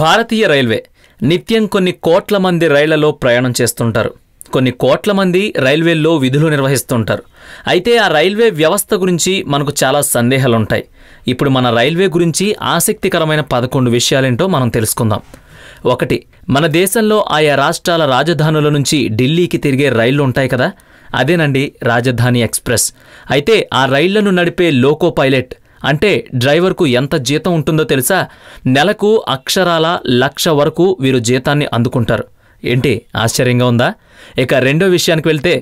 భారతీయ railway నిత్యం కొన్ని కోట్ల మంది రైళ్లలో ప్రయాణం చేస్తుంటారు కొన్ని కోట్ల మంది రైల్వేల్లో విధులు నిర్వహిస్తుంటారు అయితే ఆ రైల్వే వ్యవస్థ గురించి మనకు చాలా సందేహాలుంటాయి ఇప్పుడు మన రైల్వే గురించి ఆసక్తికరమైన పదకొండు విషయాలేంటో మనం తెలుసుకుందాం ఒకటి మన దేశంలో ఆయా రాష్ట్రాల రాజధానుల నుంచి ఢిల్లీకి తిరిగే రైళ్లు ఉంటాయి కదా అదేనండి రాజధాని ఎక్స్ప్రెస్ అయితే ఆ రైళ్లను నడిపే లోకో పైలట్ అంటే డ్రైవర్కు ఎంత జీతం ఉంటుందో తెలుసా నెలకు అక్షరాల లక్ష వరకు వీరు జీతాన్ని అందుకుంటారు ఏంటి ఆశ్చర్యంగా ఉందా ఇక రెండో విషయానికి వెళ్తే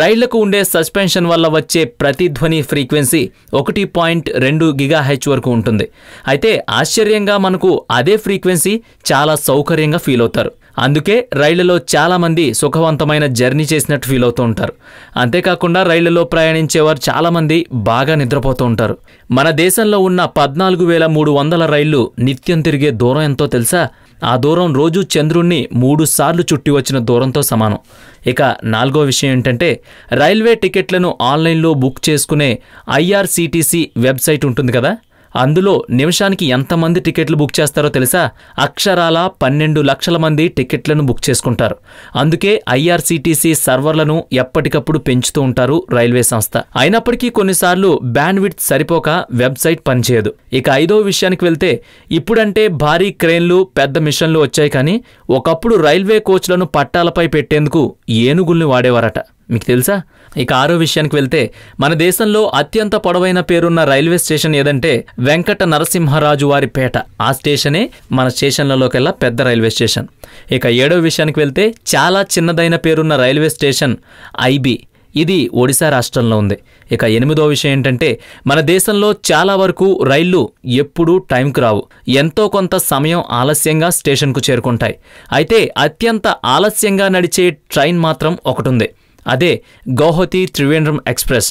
రైళ్లకు ఉండే సస్పెన్షన్ వల్ల వచ్చే ప్రతిధ్వని ఫ్రీక్వెన్సీ ఒకటి పాయింట్ రెండు గిగా హెచ్ వరకు ఉంటుంది అయితే ఆశ్చర్యంగా మనకు అదే ఫ్రీక్వెన్సీ చాలా సౌకర్యంగా ఫీల్ అవుతారు అందుకే రైళ్లలో చాలామంది సుఖవంతమైన జర్నీ చేసినట్టు ఫీల్ అవుతూ ఉంటారు అంతేకాకుండా రైళ్లలో ప్రయాణించేవారు చాలామంది బాగా నిద్రపోతూ ఉంటారు మన దేశంలో ఉన్న పద్నాలుగు వేల మూడు వందల రైళ్లు నిత్యం తిరిగే దూరం ఎంతో తెలుసా ఆ దూరం రోజు చంద్రుణ్ణి మూడు సార్లు చుట్టి వచ్చిన దూరంతో సమానం ఇక నాలుగో విషయం ఏంటంటే రైల్వే టికెట్లను ఆన్లైన్లో బుక్ చేసుకునే ఐఆర్సీటీసీ వెబ్సైట్ ఉంటుంది కదా అందులో నిమిషానికి ఎంతమంది టికెట్లు బుక్ చేస్తారో తెలుసా అక్షరాల పన్నెండు లక్షల మంది టికెట్లను బుక్ చేసుకుంటారు అందుకే ఐఆర్సీటీసీ సర్వర్లను ఎప్పటికప్పుడు పెంచుతూ ఉంటారు రైల్వే సంస్థ అయినప్పటికీ కొన్నిసార్లు బ్యాండ్విడ్త్ సరిపోక వెబ్సైట్ పనిచేయదు ఇక ఐదో విషయానికి వెళ్తే ఇప్పుడంటే భారీ క్రెయిన్లు పెద్ద మిషన్లు వచ్చాయి కానీ ఒకప్పుడు రైల్వే కోచ్లను పట్టాలపై పెట్టేందుకు ఏనుగుల్ని వాడేవారట మీకు తెలుసా ఇక ఆరో విషయానికి వెళ్తే మన దేశంలో అత్యంత పొడవైన పేరున్న రైల్వే స్టేషన్ ఏదంటే వెంకట నరసింహరాజు వారి పేట ఆ స్టేషనే మన స్టేషన్లలోకెల్లా పెద్ద రైల్వే స్టేషన్ ఇక ఏడో విషయానికి వెళ్తే చాలా చిన్నదైన పేరున్న రైల్వే స్టేషన్ ఐబీ ఇది ఒడిశా రాష్ట్రంలో ఉంది ఇక ఎనిమిదో విషయం ఏంటంటే మన దేశంలో చాలా వరకు రైళ్లు ఎప్పుడూ టైంకు రావు ఎంతో కొంత సమయం ఆలస్యంగా స్టేషన్కు చేరుకుంటాయి అయితే అత్యంత ఆలస్యంగా నడిచే ట్రైన్ మాత్రం ఒకటి ఉంది అదే గౌహతి త్రివేంద్రం ఎక్స్ప్రెస్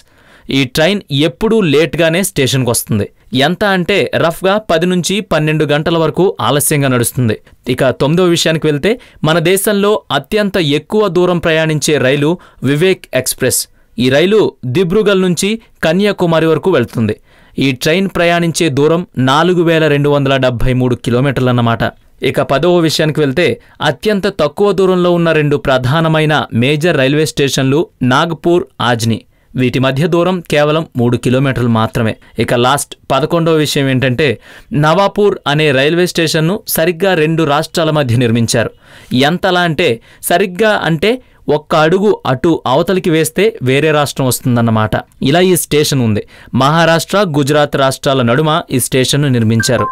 ఈ ట్రైన్ ఎప్పుడూ లేట్గానే స్టేషన్కి వస్తుంది ఎంత అంటే రఫ్గా పది నుంచి పన్నెండు గంటల వరకు ఆలస్యంగా నడుస్తుంది ఇక తొమ్మిదవ విషయానికి వెళ్తే మన దేశంలో అత్యంత ఎక్కువ దూరం ప్రయాణించే రైలు వివేక్ ఎక్స్ప్రెస్ ఈ రైలు దిబ్రుగల్ నుంచి కన్యాకుమారి వరకు వెళ్తుంది ఈ ట్రైన్ ప్రయాణించే దూరం నాలుగు వేల రెండు వందల డెబ్భై మూడు కిలోమీటర్లన్నమాట ఇక పదవ విషయానికి వెళ్తే అత్యంత తక్కువ దూరంలో ఉన్న రెండు ప్రధానమైన మేజర్ రైల్వే స్టేషన్లు నాగ్పూర్ ఆజ్ని వీటి మధ్య దూరం కేవలం మూడు కిలోమీటర్లు మాత్రమే ఇక లాస్ట్ పదకొండవ విషయం ఏంటంటే నవాపూర్ అనే రైల్వే స్టేషన్ను సరిగ్గా రెండు రాష్ట్రాల మధ్య నిర్మించారు ఎంతలా అంటే సరిగ్గా అంటే ఒక్క అడుగు అటు అవతలికి వేస్తే వేరే రాష్ట్రం వస్తుందన్నమాట ఇలా ఈ స్టేషన్ ఉంది మహారాష్ట్ర గుజరాత్ రాష్ట్రాల నడుమ ఈ స్టేషన్ను నిర్మించారు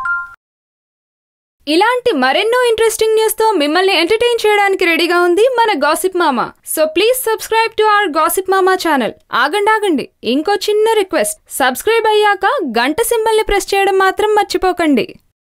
ఇలాంటి మరెన్నో ఇంట్రెస్టింగ్ న్యూస్ తో మిమ్మల్ని ఎంటర్టైన్ చేయడానికి రెడీగా ఉంది మన గాసిప్ మామ so please subscribe to our gossip మామా ఛానల్ ఆగండి ఆగండి ఇంకో చిన్న రిక్వెస్ట్ సబ్స్క్రైబ్ అయ్యాక గంట సింబల్ ని ప్రెస్ చేయడం మాత్రం మర్చిపోకండి